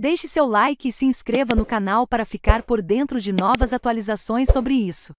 Deixe seu like e se inscreva no canal para ficar por dentro de novas atualizações sobre isso.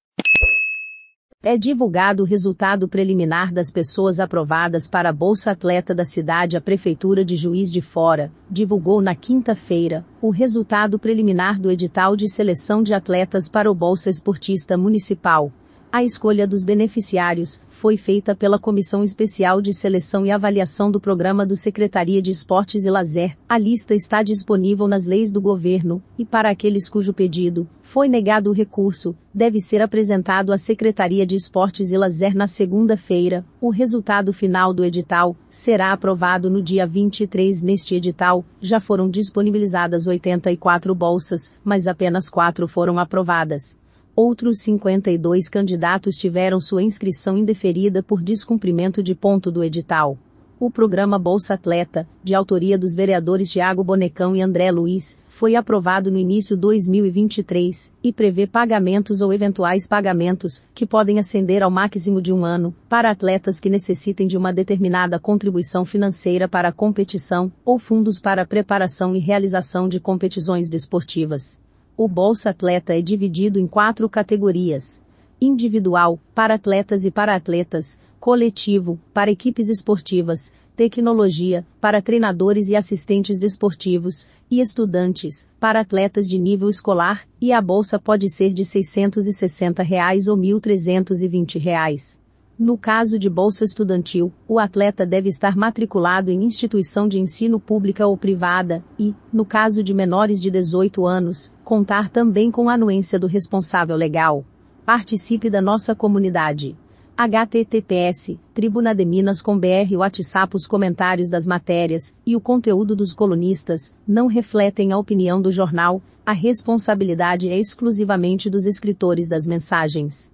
É divulgado o resultado preliminar das pessoas aprovadas para a Bolsa Atleta da cidade. A Prefeitura de Juiz de Fora divulgou na quinta-feira o resultado preliminar do edital de seleção de atletas para o Bolsa Esportista Municipal, a escolha dos beneficiários foi feita pela Comissão Especial de Seleção e Avaliação do Programa do Secretaria de Esportes e Lazer. A lista está disponível nas leis do governo, e para aqueles cujo pedido foi negado o recurso, deve ser apresentado à Secretaria de Esportes e Lazer na segunda-feira. O resultado final do edital será aprovado no dia 23. Neste edital, já foram disponibilizadas 84 bolsas, mas apenas 4 foram aprovadas outros 52 candidatos tiveram sua inscrição indeferida por descumprimento de ponto do edital. O programa Bolsa Atleta, de autoria dos vereadores Tiago Bonecão e André Luiz, foi aprovado no início 2023 e prevê pagamentos ou eventuais pagamentos, que podem ascender ao máximo de um ano, para atletas que necessitem de uma determinada contribuição financeira para a competição ou fundos para a preparação e realização de competições desportivas. O Bolsa Atleta é dividido em quatro categorias: individual, para atletas e para atletas, coletivo, para equipes esportivas, tecnologia, para treinadores e assistentes desportivos, e estudantes, para atletas de nível escolar, e a bolsa pode ser de R$ 660 reais ou R$ 1.320. Reais. No caso de bolsa estudantil, o atleta deve estar matriculado em instituição de ensino pública ou privada, e, no caso de menores de 18 anos, contar também com a anuência do responsável legal. Participe da nossa comunidade. https tribunademinas.com.br WhatsApp Os comentários das matérias e o conteúdo dos colunistas não refletem a opinião do jornal, a responsabilidade é exclusivamente dos escritores das mensagens.